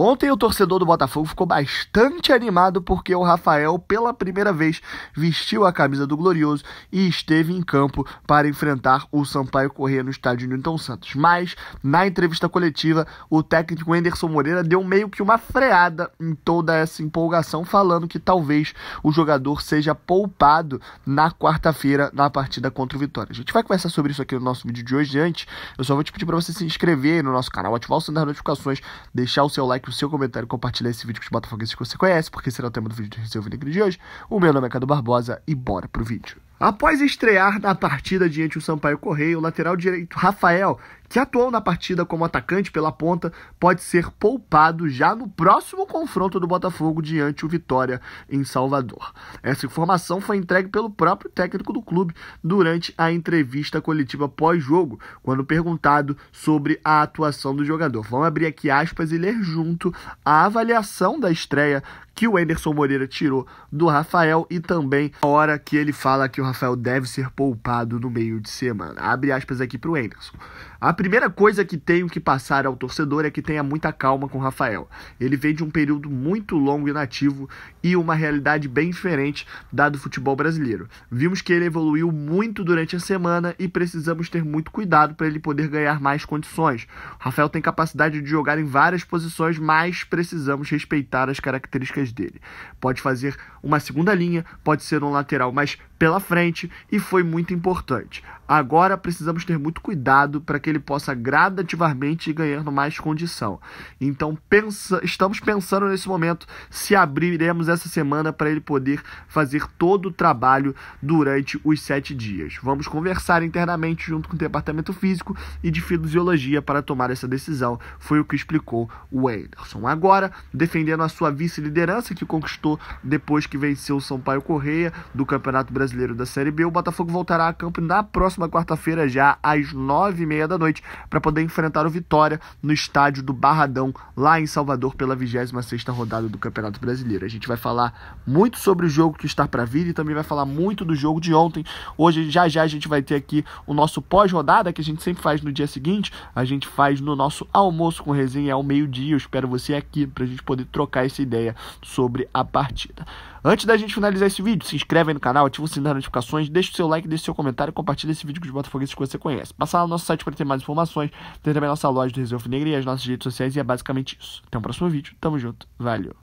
Ontem o torcedor do Botafogo ficou bastante animado porque o Rafael, pela primeira vez, vestiu a camisa do Glorioso e esteve em campo para enfrentar o Sampaio Corrêa no estádio Newton Santos. Mas, na entrevista coletiva, o técnico Anderson Moreira deu meio que uma freada em toda essa empolgação, falando que talvez o jogador seja poupado na quarta-feira na partida contra o Vitória. A gente vai conversar sobre isso aqui no nosso vídeo de hoje. Antes, eu só vou te pedir para você se inscrever no nosso canal, ativar o sininho das notificações, deixar o seu like o seu comentário, compartilhar esse vídeo com os botafoguenses que você conhece, porque será o tema do vídeo do Resenha Vinegre de hoje. O meu nome é Cadu Barbosa e bora pro vídeo. Após estrear na partida diante do Sampaio Correia, o lateral direito Rafael que atuou na partida como atacante pela ponta, pode ser poupado já no próximo confronto do Botafogo diante o Vitória em Salvador. Essa informação foi entregue pelo próprio técnico do clube durante a entrevista coletiva pós-jogo, quando perguntado sobre a atuação do jogador. Vamos abrir aqui aspas e ler junto a avaliação da estreia que o Anderson Moreira tirou do Rafael e também a hora que ele fala que o Rafael deve ser poupado no meio de semana. Abre aspas aqui para o Anderson. A primeira coisa que tenho que passar ao torcedor é que tenha muita calma com o Rafael. Ele vem de um período muito longo inativo e uma realidade bem diferente da do futebol brasileiro. Vimos que ele evoluiu muito durante a semana e precisamos ter muito cuidado para ele poder ganhar mais condições. O Rafael tem capacidade de jogar em várias posições, mas precisamos respeitar as características dele. Pode fazer uma segunda linha, pode ser um lateral mais pela frente e foi muito importante. Agora precisamos ter muito cuidado para que ele possa gradativamente ir ganhando mais condição. Então pensa, estamos pensando nesse momento se abriremos essa semana para ele poder fazer todo o trabalho durante os sete dias. Vamos conversar internamente junto com o departamento físico e de fisiologia para tomar essa decisão, foi o que explicou o Anderson. Agora, defendendo a sua vice-liderança que conquistou depois que venceu o Sampaio Correia do Campeonato Brasileiro da Série B, o Botafogo voltará a campo na próxima quarta-feira já às nove e meia da noite para poder enfrentar o Vitória no estádio do Barradão, lá em Salvador, pela 26ª rodada do Campeonato Brasileiro. A gente vai falar muito sobre o jogo que está para vir e também vai falar muito do jogo de ontem. Hoje, já já, a gente vai ter aqui o nosso pós-rodada, que a gente sempre faz no dia seguinte. A gente faz no nosso almoço com resenha ao meio-dia. Eu espero você aqui para a gente poder trocar essa ideia sobre a partida. Antes da gente finalizar esse vídeo, se inscreve aí no canal, ativa o sininho das notificações, deixa o seu like, deixa o seu comentário e compartilha esse vídeo com os botafoguenses que você conhece. Passa lá no nosso site para ter mais informações, tem também a nossa loja do Reserva Negra e as nossas redes sociais e é basicamente isso. Até o próximo vídeo, tamo junto, valeu!